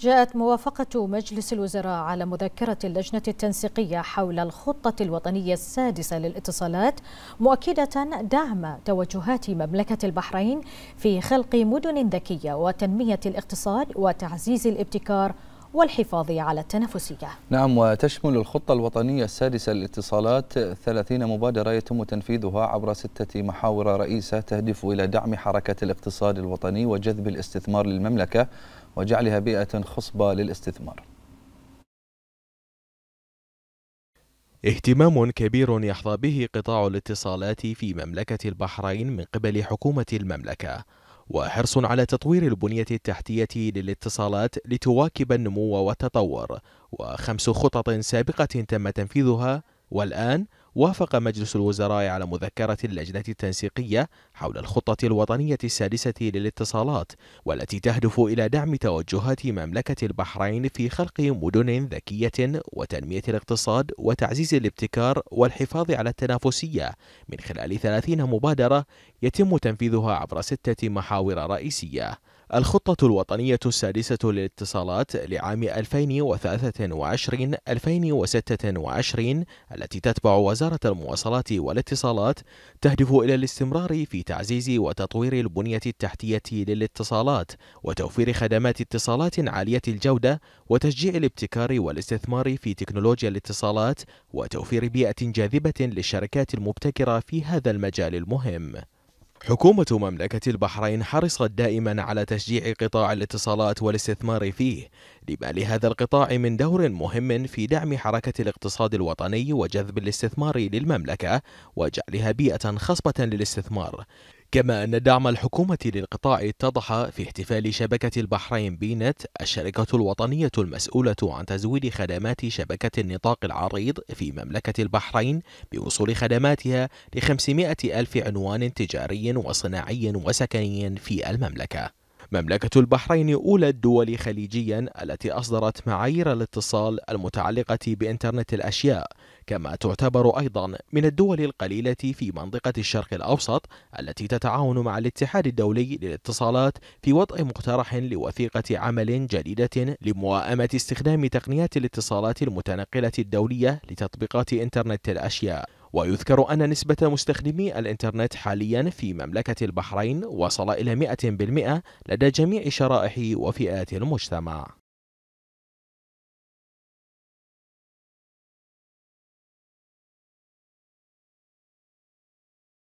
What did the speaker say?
جاءت موافقة مجلس الوزراء على مذكرة اللجنة التنسيقية حول الخطة الوطنية السادسة للاتصالات مؤكدة دعم توجهات مملكة البحرين في خلق مدن ذكية وتنمية الاقتصاد وتعزيز الابتكار والحفاظ على التنافسية نعم وتشمل الخطة الوطنية السادسة للاتصالات 30 مبادرة يتم تنفيذها عبر ستة محاور رئيسة تهدف إلى دعم حركة الاقتصاد الوطني وجذب الاستثمار للمملكة وجعلها بيئة خصبة للاستثمار اهتمام كبير يحظى به قطاع الاتصالات في مملكة البحرين من قبل حكومة المملكة وحرص على تطوير البنية التحتية للاتصالات لتواكب النمو والتطور وخمس خطط سابقة تم تنفيذها والآن وافق مجلس الوزراء على مذكرة اللجنة التنسيقية حول الخطة الوطنية السادسة للاتصالات والتي تهدف إلى دعم توجهات مملكة البحرين في خلق مدن ذكية وتنمية الاقتصاد وتعزيز الابتكار والحفاظ على التنافسية من خلال ثلاثين مبادرة يتم تنفيذها عبر ستة محاور رئيسية الخطة الوطنية السادسة للاتصالات لعام 2023-2026 التي تتبع وزارة المواصلات والاتصالات تهدف إلى الاستمرار في تعزيز وتطوير البنية التحتية للاتصالات وتوفير خدمات اتصالات عالية الجودة وتشجيع الابتكار والاستثمار في تكنولوجيا الاتصالات وتوفير بيئة جاذبة للشركات المبتكرة في هذا المجال المهم. حكومة مملكة البحرين حرصت دائما على تشجيع قطاع الاتصالات والاستثمار فيه لما لهذا القطاع من دور مهم في دعم حركة الاقتصاد الوطني وجذب الاستثمار للمملكة وجعلها بيئة خصبة للاستثمار كما أن دعم الحكومة للقطاع اتضح في احتفال شبكة البحرين بينت الشركة الوطنية المسؤولة عن تزويد خدمات شبكة النطاق العريض في مملكة البحرين بوصول خدماتها ل 500 ألف عنوان تجاري وصناعي وسكني في المملكة مملكة البحرين أولى الدول خليجيا التي أصدرت معايير الاتصال المتعلقة بإنترنت الأشياء كما تعتبر أيضا من الدول القليلة في منطقة الشرق الأوسط التي تتعاون مع الاتحاد الدولي للاتصالات في وضع مقترح لوثيقة عمل جديدة لمواءمة استخدام تقنيات الاتصالات المتنقلة الدولية لتطبيقات إنترنت الأشياء ويذكر أن نسبة مستخدمي الإنترنت حاليا في مملكة البحرين وصل إلى 100% لدى جميع شرائح وفئات المجتمع